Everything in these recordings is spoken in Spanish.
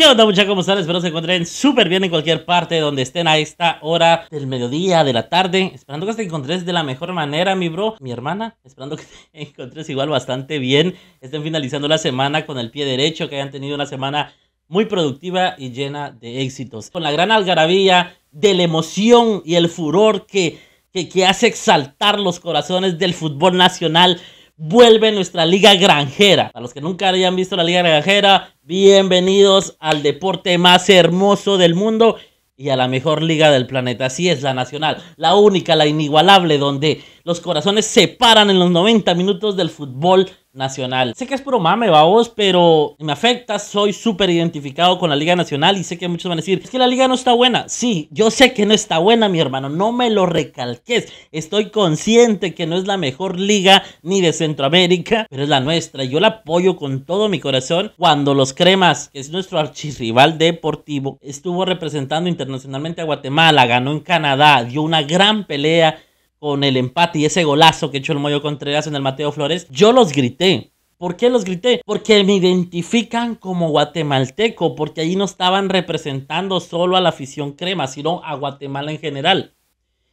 ¿Qué onda muchachos? ¿Cómo están? Espero se encuentren súper bien en cualquier parte donde estén a esta hora del mediodía, de la tarde. Esperando que te encontres de la mejor manera, mi bro, mi hermana. Esperando que te encontres igual bastante bien. Estén finalizando la semana con el pie derecho, que hayan tenido una semana muy productiva y llena de éxitos. Con la gran algarabía de la emoción y el furor que, que, que hace exaltar los corazones del fútbol nacional vuelve nuestra liga granjera. a los que nunca hayan visto la liga granjera, bienvenidos al deporte más hermoso del mundo y a la mejor liga del planeta. Así es, la nacional, la única, la inigualable, donde los corazones se paran en los 90 minutos del fútbol Nacional. Sé que es puro mame, vos, pero me afecta, soy súper identificado con la Liga Nacional y sé que muchos van a decir, es que la liga no está buena. Sí, yo sé que no está buena, mi hermano, no me lo recalques. Estoy consciente que no es la mejor liga ni de Centroamérica, pero es la nuestra. Yo la apoyo con todo mi corazón cuando los Cremas, que es nuestro archirrival deportivo, estuvo representando internacionalmente a Guatemala, ganó en Canadá, dio una gran pelea con el empate y ese golazo que echó el Moyo Contreras en el Mateo Flores, yo los grité. ¿Por qué los grité? Porque me identifican como guatemalteco, porque allí no estaban representando solo a la afición crema, sino a Guatemala en general.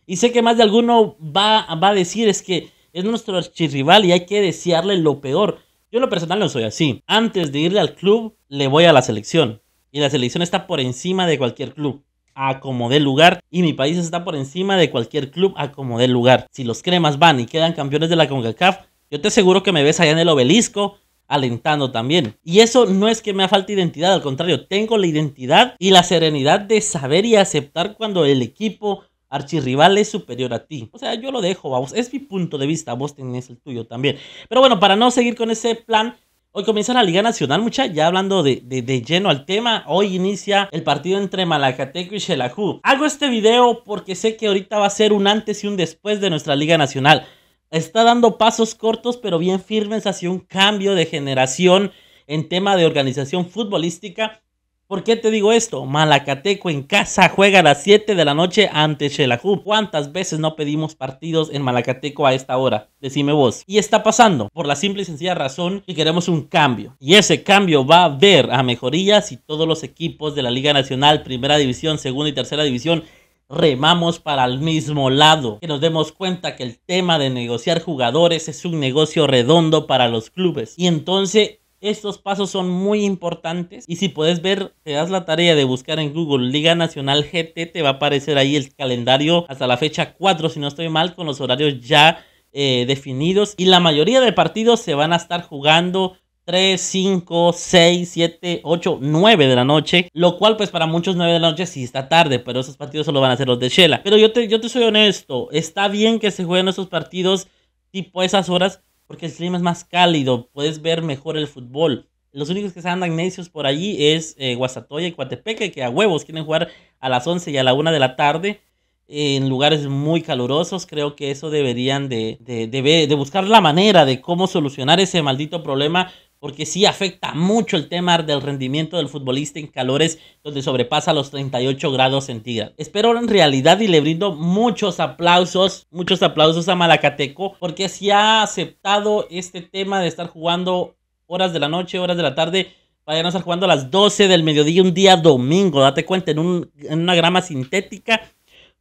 Y sé que más de alguno va, a decir es que es nuestro archirrival y hay que desearle lo peor. Yo lo personal no soy así. Antes de irle al club, le voy a la selección. Y la selección está por encima de cualquier club a como lugar y mi país está por encima de cualquier club a como lugar. Si los cremas van y quedan campeones de la CONCACAF, yo te aseguro que me ves allá en el obelisco alentando también. Y eso no es que me falta identidad, al contrario, tengo la identidad y la serenidad de saber y aceptar cuando el equipo archirrival es superior a ti. O sea, yo lo dejo, vamos, es mi punto de vista, vos tenés el tuyo también. Pero bueno, para no seguir con ese plan, Hoy comienza la Liga Nacional, mucha. Ya hablando de, lleno al tema, hoy inicia el partido entre Malacateco y Xelajú. Hago este video porque sé que ahorita va a ser un antes y un después de nuestra Liga Nacional. Está dando pasos cortos pero bien firmes hacia un cambio de generación en tema de organización futbolística ¿Por qué te digo esto? Malacateco en casa juega a las 7 de la noche ante Xelajú. ¿Cuántas veces no pedimos partidos en Malacateco a esta hora? Decime vos. Y está pasando por la simple y sencilla razón que queremos un cambio. Y ese cambio va a ver a mejorías y todos los equipos de la Liga Nacional, Primera División, Segunda y Tercera División remamos para el mismo lado. Que nos demos cuenta que el tema de negociar jugadores es un negocio redondo para los clubes. Y entonces estos pasos son muy importantes y si puedes ver, te das la tarea de buscar en Google Liga Nacional GT, te va a aparecer ahí el calendario hasta la fecha 4, si no estoy mal, con los horarios ya eh, definidos y la mayoría de partidos se van a estar jugando 3, 5, 6, 7, 8, 9 de la noche. Lo cual, pues para muchos 9 de la noche sí está tarde, pero esos partidos solo van a ser los de Shela. Pero yo yo te soy honesto, está bien que se jueguen esos partidos tipo esas horas, porque el clima es más cálido, puedes ver mejor el fútbol. Los únicos que se andan necios por allí es eh, Guasatoya y Coatepeque, que a huevos quieren jugar a las 11 y a la 1 de la tarde en lugares muy calurosos. Creo que eso deberían de, de, de buscar la manera de cómo solucionar ese maldito problema porque sí afecta mucho el tema del rendimiento del futbolista en calores donde sobrepasa los 38 grados centígrados. Espero en realidad y le brindo muchos aplausos, muchos aplausos a Malacateco, porque sí ha aceptado este tema de estar jugando horas de la noche, horas de la tarde. Vayan a estar jugando a las 12 del mediodía, un día domingo, date cuenta, en, en una grama sintética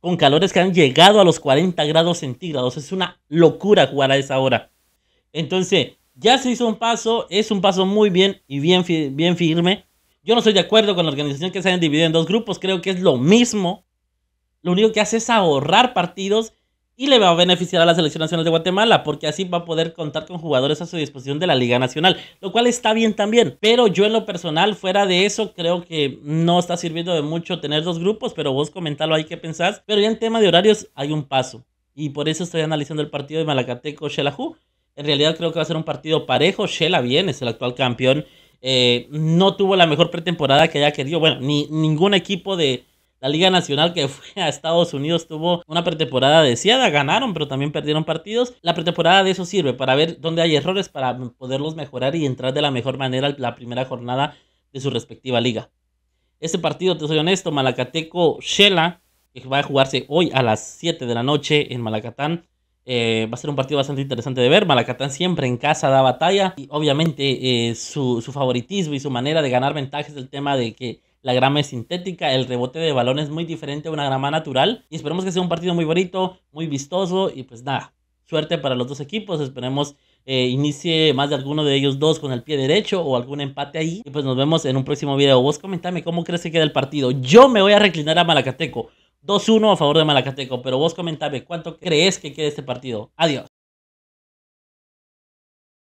con calores que han llegado a los 40 grados centígrados. Es una locura jugar a esa hora. Entonces, ya se hizo un paso, es un paso muy bien y bien, bien firme. Yo no estoy de acuerdo con la organización que se hayan dividido en dos grupos, creo que es lo mismo. Lo único que hace es ahorrar partidos y le va a beneficiar a la selección nacional de Guatemala, porque así va a poder contar con jugadores a su disposición de la Liga Nacional, lo cual está bien también. Pero yo en lo personal, fuera de eso, creo que no está sirviendo de mucho tener dos grupos, pero vos comentalo hay qué pensás. Pero ya en tema de horarios hay un paso, y por eso estoy analizando el partido de Malacateco-Xelajú, en realidad creo que va a ser un partido parejo. Shela bien, es el actual campeón. Eh, no tuvo la mejor pretemporada que haya querido. Bueno, ni ningún equipo de la Liga Nacional que fue a Estados Unidos tuvo una pretemporada deseada. Ganaron, pero también perdieron partidos. La pretemporada de eso sirve para ver dónde hay errores, para poderlos mejorar y entrar de la mejor manera la primera jornada de su respectiva liga. Este partido, te soy honesto, Malacateco Shela, que va a jugarse hoy a las 7 de la noche en Malacatán eh, va a ser un partido bastante interesante de ver. Malacatán siempre en casa da batalla. Y obviamente eh, su, favoritismo y su manera de ganar ventajas es el tema de que la grama es sintética, el rebote de balón es muy diferente a una grama natural. Y esperemos que sea un partido muy bonito, muy vistoso. Y pues nada, suerte para los dos equipos. Esperemos eh, inicie más de alguno de ellos dos con el pie derecho o algún empate ahí. Y pues nos vemos en un próximo video. Vos comentame cómo crees que queda el partido. Yo me voy a reclinar a Malacateco. 2-1 a favor de Malacateco. Pero vos comentame, ¿cuánto crees que queda este partido? Adiós.